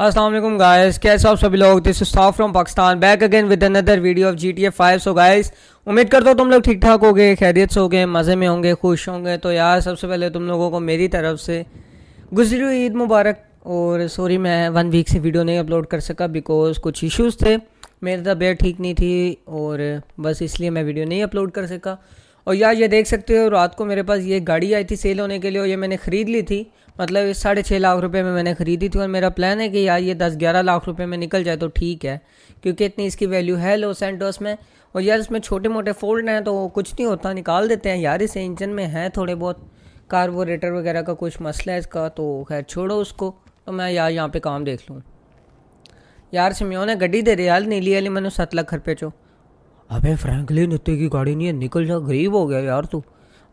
Aslam guys कैसे आप सभी लोग दिस इज साफ from Pakistan back again with another video of G T A five so guys उम्मीद करता हूँ तुम लोग ठीक ठाक हो गए खैरियत से हो गए मज़े में होंगे खुश होंगे तो यार सबसे पहले तुम लोगों को मेरी तरफ से गुजरी हुई ईद मुबारक और सॉरी मैं वन वीक से वीडियो नहीं अपलोड कर सका बिकॉज कुछ इशूज़ थे मेरी तबीयत ठीक नहीं थी और बस इसलिए मैं वीडियो नहीं अपलोड कर सका और यार ये देख सकते हो रात को मेरे पास ये गाड़ी आई थी सेल होने के लिए और ये मैंने ख़रीद ली थी मतलब साढ़े छः लाख रुपए में मैंने ख़रीदी थी और मेरा प्लान है कि यार ये दस ग्यारह लाख रुपए में निकल जाए तो ठीक है क्योंकि इतनी इसकी वैल्यू है लो सेंटोस में और यार इसमें छोटे मोटे फोल्ड हैं तो कुछ नहीं होता निकाल देते हैं यार इसे इंजन में है थोड़े बहुत कार्बोरेटर वगैरह का कुछ मसला है इसका तो खैर छोड़ो उसको तो मैं यार यहाँ पे काम देख लूँ यार सिमियो ने गड्डी दे रही यार नीली अली मैंने सत लाख रुपये चो अबे फ्रेंकली नुते की गाड़ी नहीं है निकल जा गरीब हो गया यार तू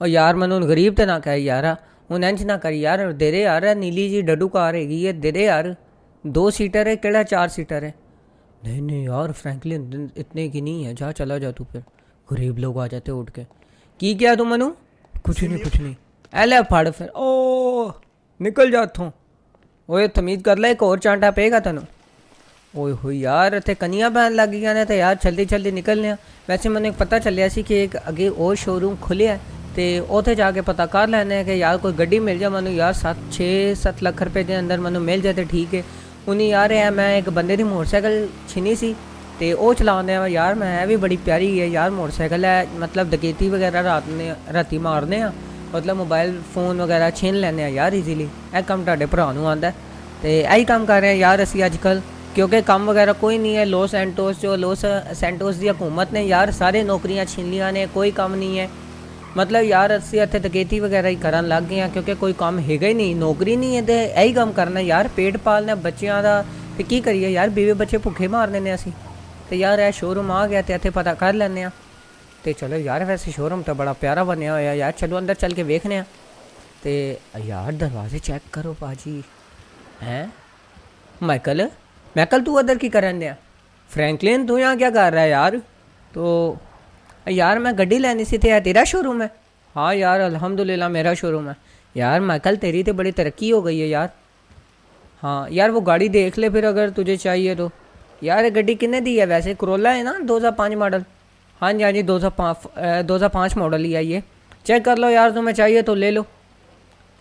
और यार मैंने उन गरीब तो ना कहे यार हूँ ਇੰਜ ना करी यार देरे यार नीली जी डडू कार ਹੈਗੀ है देरे यार दो सीटर है केड़ा चार सीटर है नहीं नहीं यार फ्रैंकलिन इतने की नहीं है जा चला जा तू फिर गरीब लोग आ जाते उठ के की क्या तू मनु कुछ नहीं कुछ नहीं अले फाड़ फिर ओ निकल जा थो ओए तमीज कर ला एक और चांटा पेगा तेन ओए हो यार इतने कनिया पहन लग गई ने तो यार जल्दी जल्दी निकलने वैसे मैंने पता चलिया कि एक अगे और शोरूम खुलिया है ਤੇ ਉਥੇ ਜਾ ਕੇ ਪਤਾ ਕਰ ਲੈਣੇ ਕਿ ਯਾਰ ਕੋਈ ਗੱਡੀ ਮਿਲ ਜਾ ਮੈਨੂੰ ਯਾਰ 7 6 7 ਲੱਖ ਰੁਪਏ ਦੇ ਅੰਦਰ ਮੈਨੂੰ ਮਿਲ ਜਾ ਤੇ ਠੀਕ ਹੈ ਉਨੀ ਯਾਰ ਐ ਮੈਂ ਇੱਕ ਬੰਦੇ ਦੀ ਮੋਟਰਸਾਈਕਲ ਛਿਨੀ ਸੀ ਤੇ ਉਹ ਚਲਾਉਂਦੇ ਆ ਯਾਰ ਮੈਂ ਵੀ ਬੜੀ ਪਿਆਰੀ ਹੈ ਯਾਰ ਮੋਟਰਸਾਈਕਲ ਹੈ ਮਤਲਬ ਡਕੈਤੀ ਵਗੈਰਾ ਰਾਤ ਨੇ ਰਾਤੀ ਮਾਰਨੇ ਆ ਮਤਲਬ ਮੋਬਾਈਲ ਫੋਨ ਵਗੈਰਾ ਛਿਨ ਲੈਣੇ ਆ ਯਾਰ ਈਜ਼ੀਲੀ ਇਹ ਕੰਮ ਤੁਹਾਡੇ ਭਰਾ ਨੂੰ ਆਂਦਾ ਤੇ ਐਹੀ ਕੰਮ ਕਰ ਰਹੇ ਆ ਯਾਰ ਅਸੀਂ ਅੱਜਕੱਲ ਕਿਉਂਕਿ ਕੰਮ ਵਗੈਰਾ ਕੋਈ ਨਹੀਂ ਹੈ ਲੋਸ ਐਂਟੋਸ ਜੋ ਲੋਸ ਸੈਂਟੋਸ ਦੀ ਹਕੂਮਤ ਨੇ ਯਾਰ ਸਾਰੇ ਨੌਕਰੀਆਂ ਛਿਨ ਲੀਆਂ ਨੇ ਕੋਈ ਕੰਮ ਨਹੀਂ ਹੈ ਮਤਲਬ ਯਾਰ ਅਸੀਂ ਇੱਥੇ ਤਕੇਤੀ ਵਗੈਰਾ ਹੀ ਕਰਨ ਲੱਗ ਗਏ ਆ ਕਿਉਂਕਿ ਕੋਈ ਕੰਮ ਹੈਗਾ ਹੀ ਨਹੀਂ ਨੌਕਰੀ ਨਹੀਂ ਇਹਦੇ ਇਹੀ ਕੰਮ ਕਰਨਾ ਯਾਰ ਪੇਟ ਪਾਲਣਾ ਬੱਚਿਆਂ ਦਾ ਤੇ ਕੀ ਕਰੀਏ ਯਾਰ ਬੀਵੇ ਬੱਚੇ ਭੁੱਖੇ ਮਾਰਨੇ ਨੇ ਅਸੀਂ ਤੇ ਯਾਰ ਇਹ ਸ਼ੋਰੂਮ ਆ ਗਿਆ ਤੇ ਇੱਥੇ ਪਤਾ ਕਰ ਲੈਣੇ ਆ ਤੇ ਚਲੋ ਯਾਰ ਵੈਸੇ ਸ਼ੋਰੂਮ ਤਾਂ ਬੜਾ ਪਿਆਰਾ ਬਣਿਆ ਹੋਇਆ ਯਾਰ ਚਲੋ ਅੰਦਰ ਚੱਲ ਕੇ ਵੇਖਨੇ ਆ ਤੇ ਯਾਰ ਦਰਵਾਜ਼ੇ ਚੈੱਕ ਕਰੋ ਬਾਜੀ ਹੈ ਮਾਈਕਲ ਮਾਈਕਲ ਤੂੰ ਅੰਦਰ ਕੀ ਕਰਨ ਦਿਆ ਫ੍ਰੈਂਕਲਿਨ ਤੂੰ ਯਹਾਂ ਕੀ ਕਰ ਰਿਹਾ ਯਾਰ ਤੋ यार मैं गड्डी लैनी सी ते यार तेरा शोरूम है हाँ यार अल्हम्दुलिल्लाह मेरा शोरूम है यार मैं कल तेरी तो बड़ी तरक्की हो गई है यार हाँ यार वो गाड़ी देख ले फिर अगर तुझे चाहिए तो यार गड्डी किन्ने दी है वैसे करोला है ना दो हज़ार पाँच मॉडल हाँ जी हाँ जी दो हज़ार पाँच दो हज़ार पाँच मॉडल ही है ये चेक कर लो यार तुम्हें चाहिए तो ले लो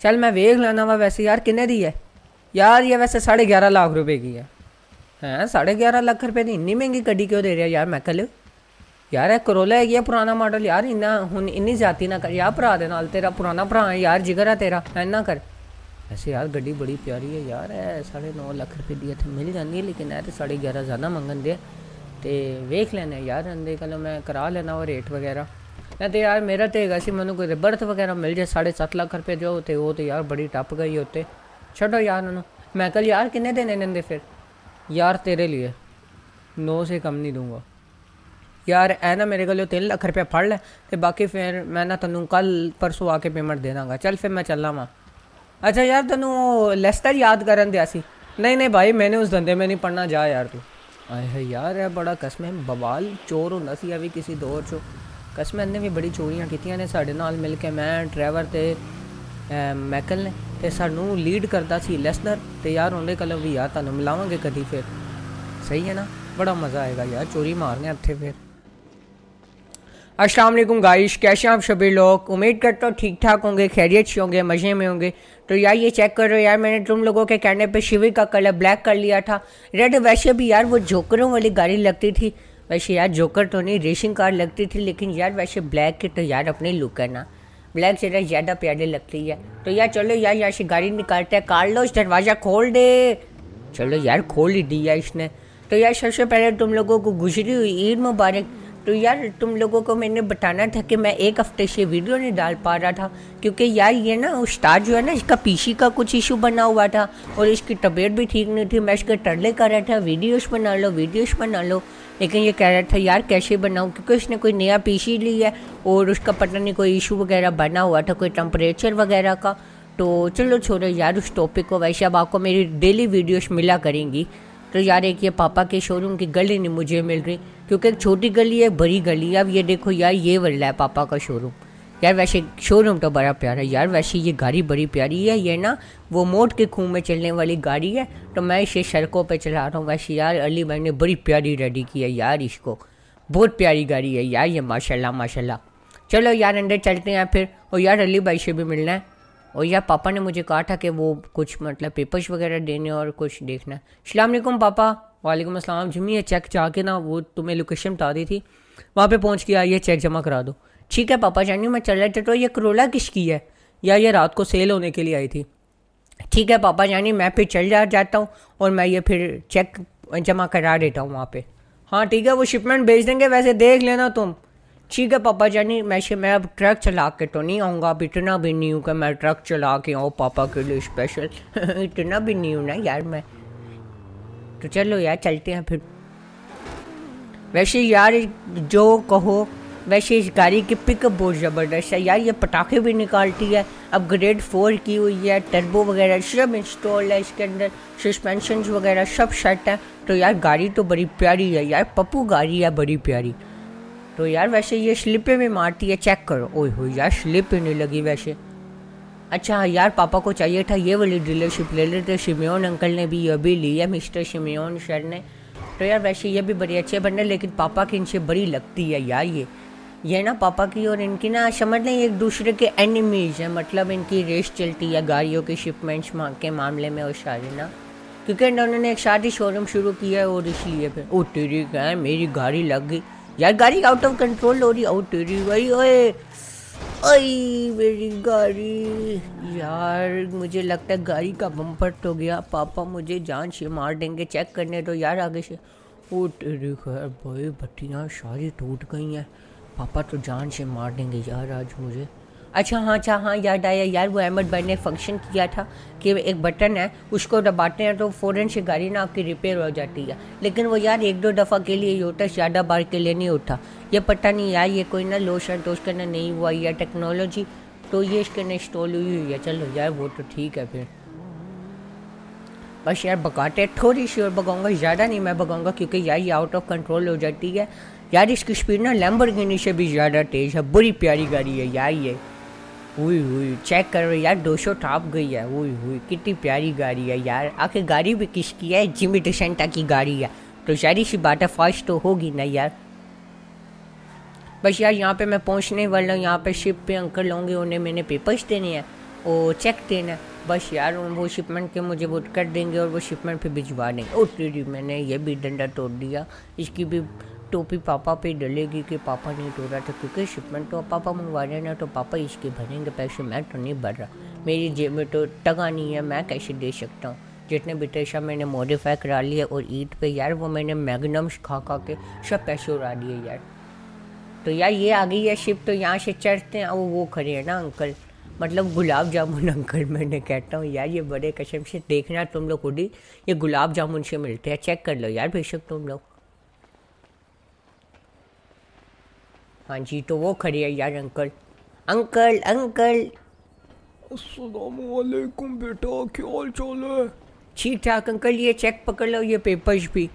चल मैं वेख लेना वा वैसे यार किन्ने दी है यार ये वैसे साढ़े ग्यारह लाख रुपए की है हैं साढ़े ग्यारह लाख रुपए की तो इन्नी महंगी गड्डी क्यों दे रहा है यार कल यार ਇਹ ਕਰੋਲਾ ਹੈਗੀ ਆ ਪੁਰਾਣਾ ਮਾਡਲ ਯਾਰ ਇੰਨਾ ਹੁਣ ਇੰਨੀ ਜ਼ਿਆਤੀ ਨਾ ਕਰ ਯਾਰ ਭਰਾ ਦੇ ਨਾਲ ਤੇਰਾ ਪੁਰਾਣਾ ਭਰਾ ਹੈ ਯਾਰ ਜਿਗਰ कर ਤੇਰਾ ऐसे यार गड्डी बड़ी प्यारी है यार है साढ़े नौ लख रुपये दी इतने मिल जाती है लेकिन है तो साढ़े ग्यारह ज़्यादा मंगन दे तो वेख लैना यार अंदे कल मैं करा लेना वो रेट वगैरह ना तो यार मेरा तो है मैंने कोई रिबर्थ वगैरह मिल जाए साढ़े सत्त लख रुपये जो तो वो तो यार बड़ी टप गई उत्ते छो यार उन्होंने मैं कल यार किन्ने देने इन्हें फिर यार तेरे लिए नौ से कम नहीं दूंगा ਯਾਰ ਐ ਨਾ ਮੇਰੇ ਕੋਲੋਂ 3 ਲੱਖ ਰੁਪਏ ਫੜ ਲੈ ਤੇ ਬਾਕੀ ਫਿਰ ਮੈਂ ਨਾ ਤੈਨੂੰ ਕੱਲ ਪਰਸੋਂ ਆ ਕੇ ਪੇਮੈਂਟ ਦੇ ਦਾਂਗਾ ਚੱਲ ਫਿਰ ਮੈਂ ਚੱਲਾਂ ਵਾਂ ਅੱਛਾ ਯਾਰ ਤੈਨੂੰ ਲੈਸਟਰ ਯਾਦ ਕਰਨ ਦਿਆ ਸੀ ਨਹੀਂ ਨਹੀਂ ਭਾਈ ਮੈਨੇ ਉਸ ਧੰਦੇ ਮੈਂ ਨਹੀਂ ਪੜਨਾ ਜਾ ਯਾਰ ਤੂੰ ਆਏ ਹੈ ਯਾਰ ਇਹ ਬੜਾ ਕਸਮੇ ਬਵਾਲ ਚੋਰ ਹੁੰਦਾ ਸੀ ਆ ਵੀ ਕਿਸੇ ਦੌਰ 'ਚ ਕਸਮੇ ਨੇ ਵੀ ਬੜੀ ਚੋਰੀਆਂ ਕੀਤੀਆਂ ਨੇ ਸਾਡੇ ਨਾਲ ਮਿਲ ਕੇ ਮੈਂ ਡਰਾਈਵਰ ਤੇ ਮੈਕਲ ਨੇ ਤੇ ਸਾਨੂੰ ਲੀਡ ਕਰਦਾ ਸੀ ਲੈਸਟਰ ਤੇ ਯਾਰ ਉਹਦੇ ਕਲਮ ਵੀ ਆ ਤੁਹਾਨੂੰ ਮਿਲਾਵਾਂਗੇ ਕਦੀ ਫਿਰ ਸਹੀ ਹੈ ਨਾ ਬੜਾ ਮਜ਼ਾ ਆਏਗਾ ਯਾਰ ਚੋਰੀ ਮਾਰਨੇ ਇੱਥੇ ਫਿਰ अस्सलाम वालेकुम गाइस कैसे हैं आप सभी लोग उम्मीद करता हूँ ठीक ठाक होंगे खैरियत से होंगे मज़े में होंगे तो यार ये चेक करो यार मैंने तुम लोगों के कहने पे शिविर का कलर ब्लैक कर लिया था रेड वैसे भी यार वो जोकरों वाली गाड़ी लगती थी वैसे यार जोकर तो नहीं रेसिंग कार लगती थी लेकिन यार वैसे ब्लैक की तो यार अपने लुक है ना ब्लैक ज़रा ज़्यादा प्यारी लगती है तो यार चलो यार यार से गाड़ी निकालते हैं इस दरवाज़ा खोल दे चलो यार खोल ही दिया इसने तो यार सबसे पहले तुम लोगों को गुजरी हुई ईद मुबारक तो यार तुम लोगों को मैंने बताना था कि मैं एक हफ्ते से वीडियो नहीं डाल पा रहा था क्योंकि यार ये ना उस्ताद जो है ना इसका पीसी का कुछ इशू बना हुआ था और इसकी तबीयत भी ठीक नहीं थी मैं इसके टरले कर रहा था वीडियोस बना लो वीडियोस बना लो लेकिन ये कह रहा था यार कैसे बनाऊँ क्योंकि उसने कोई नया पी लिया और उसका पता नहीं कोई इशू वगैरह बना हुआ था कोई टम्परेचर वगैरह का तो चलो छोड़ो यार उस टॉपिक को वैसे अब आपको मेरी डेली वीडियोस मिला करेंगी तो यार एक ये पापा के शोरूम की गली नहीं मुझे मिल रही क्योंकि एक छोटी गली है बड़ी गली है अब ये देखो यार ये वाला है पापा का शोरूम यार वैसे शोरूम तो बड़ा प्यारा है यार वैसे ये गाड़ी बड़ी प्यारी है ये ना वो मोट के खूह में चलने वाली गाड़ी है तो मैं इसे सड़कों पर चला रहा हूँ वैसे यार अली भाई ने बड़ी प्यारी रेडी की है यार इसको बहुत प्यारी गाड़ी है यार ये माशाल्लाह माशाल्लाह चलो यार अंदर चलते हैं फिर और यार अली भाई से भी मिलना है और या पापा ने मुझे कहा था कि वो कुछ मतलब पेपर्स वगैरह देने और कुछ देखना वालेकुम पापा वालेकुम अस्सलाम जुम्मी ये चेक जाके के ना वो तुम्हें लोकेशन बता दी थी वहाँ पे पहुँच के ये चेक जमा करा दो ठीक है पापा जानी मैं चल रहा चटो तो, तो ये करोला की है या ये रात को सेल होने के लिए आई थी ठीक है पापा जानी मैं फिर चल जा जाता हूँ और मैं ये फिर चेक जमा करा देता हूँ वहाँ पर हाँ ठीक है वो शिपमेंट भेज देंगे वैसे देख लेना तुम ठीक है पापा जानी मैं मैं अब ट्रक चला के तो नहीं आऊँगा अब इतना भी नहीं हूँ कि मैं ट्रक चला के आऊँ पापा के लिए स्पेशल इतना भी नहीं हूँ ना यार मैं तो चलो यार चलते हैं फिर वैसे यार जो कहो वैसे इस गाड़ी की पिकअप बहुत ज़बरदस्त है यार ये पटाखे भी निकालती है अपग्रेड फोर की हुई है टर्बो वगैरह सब इंस्टॉल है इसके अंदर सस्पेंशन वगैरह सब सेट है तो यार गाड़ी तो बड़ी प्यारी है यार पप्पू गाड़ी है बड़ी प्यारी तो यार वैसे ये स्लिपे में मारती है चेक करो ओ हो यार स्लिप ही नहीं लगी वैसे अच्छा यार पापा को चाहिए था ये वाली डीलरशिप ले लेते शिमयोन अंकल ने भी अभी ली है मिस्टर शिमयोन सर ने तो यार वैसे ये भी बड़े अच्छे बनने लेकिन पापा की इनसे बड़ी लगती है यार ये ये ना पापा की और इनकी ना समझ लें एक दूसरे के एनिमीज़ हैं मतलब इनकी रेस चलती है गाड़ियों के शिपमेंट्स के मामले में और शादी ना क्योंकि इन्होंने एक शादी शोरूम शुरू किया है और इसलिए फिर ओ तेरी गाय मेरी गाड़ी लग गई यार गाड़ी आउट ऑफ कंट्रोल हो रही आउट हो रही भाई ओए ओए मेरी गाड़ी यार मुझे लगता है गाड़ी का बम्पर तो गया पापा मुझे जान से मार देंगे चेक करने तो यार आगे से ओ oh, तेरी खैर भाई भट्टियाँ सारी टूट गई हैं पापा तो जान से मार देंगे यार आज मुझे अच्छा हाँ अच्छा हाँ याद आया यार वो अहमद भाई ने फंक्शन किया था कि एक बटन है उसको दबाते हैं तो फ़ौरन से गाड़ी ना आपकी रिपेयर हो जाती है लेकिन वो यार एक दो दफ़ा के लिए ही होता ज़्यादा बार के लिए नहीं होता ये पता नहीं यार ये कोई ना लो तो उसके ना नहीं हुआ या टेक्नोलॉजी तो ये इसके ना इंस्टॉल हुई हुई है चलो यार वो तो ठीक है फिर बस यार भगाते थोड़ी सी और भगाऊंगा ज़्यादा नहीं मैं भगाऊंगा क्योंकि यार ये आउट ऑफ कंट्रोल हो जाती है यार इसकी स्पीड ना लैम्बोर्गिनी से भी ज़्यादा तेज़ है बुरी प्यारी गाड़ी है यार ये हुई हुई चेक कर रहे यार दो सौ टाप गई है हुई हुई कितनी प्यारी गाड़ी है यार आखिर गाड़ी भी किसकी है जिमी डिसेंटा की गाड़ी है तो सारी सी बात है फास्ट तो होगी ना यार बस यार यहाँ पे मैं पहुँचने वाला हूँ यहाँ पे शिप पे अंकल होंगे उन्हें मैंने पेपर्स देने हैं और चेक देना है बस यार वो शिपमेंट के मुझे वो कर देंगे और वो शिपमेंट फिर भिजवा देंगे ओ तेरी मैंने ये भी डंडा तोड़ दिया इसकी भी टोपी पापा पे डलेगी कि पापा नहीं तोड़ा था क्योंकि शिपमेंट तो पापा मंगवा रहे ना तो पापा इसके भरेंगे पैसे मैं तो नहीं भर रहा मेरी जेब में तो टगा नहीं है मैं कैसे दे सकता हूँ जितने भी पैसा मैंने मॉडिफाई करा लिया और ईद पे यार वो मैंने मैगनम्स खा खा के सब पैसे उड़ा दिए यार तो यार ये आ गई है शिप तो यहाँ से चढ़ते हैं और वो खड़े हैं ना अंकल मतलब गुलाब जामुन अंकल मैंने कहता हूँ यार ये बड़े कसम से देखना तुम लोग खुद ही ये गुलाब जामुन से मिलते हैं चेक कर लो यार बेशक तुम लोग हाँ जी तो वो खड़ी है यार अंकल अंकल अंकल असलकुम बेटा क्या हाल चाल है ठीक ठाक अंकल ये चेक पकड़ लो ये पेपर्स भी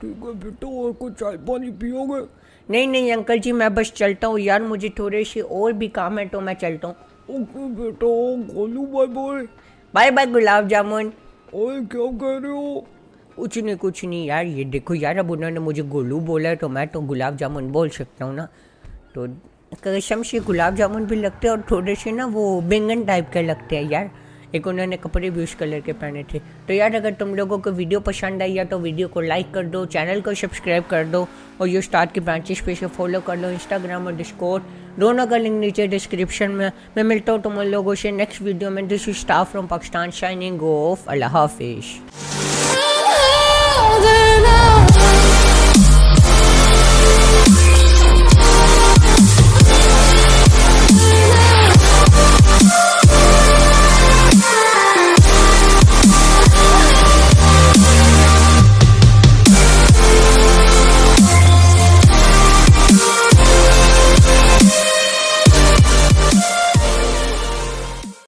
ठीक है बेटा और कुछ चाय पानी पियोगे नहीं नहीं अंकल जी मैं बस चलता हूँ यार मुझे थोड़े से और भी काम है तो मैं चलता हूँ ओके बेटा Golu bye bye bye bye gulab jamun ओए क्या कह रहे हो कुछ नहीं कुछ नहीं यार ये देखो यार अब उन्होंने मुझे गोलू बोला है तो मैं तो गुलाब जामुन बोल सकता हूँ ना तो कसम से गुलाब जामुन भी लगते हैं और थोड़े से ना वो बैंगन टाइप के लगते हैं यार एक उन्होंने कपड़े भी उस कलर के पहने थे तो यार अगर तुम लोगों को वीडियो पसंद आई या तो वीडियो को लाइक कर दो चैनल को सब्सक्राइब कर दो और यू स्टार्ट की ब्रांचेस पे से फॉलो कर लो इंस्टाग्राम और डिस्कोट दोनों का लिंक नीचे डिस्क्रिप्शन में मैं मिलता हूँ तुम लोगों से नेक्स्ट वीडियो में this staff from Pakistan signing off अल्लाह हाफिज़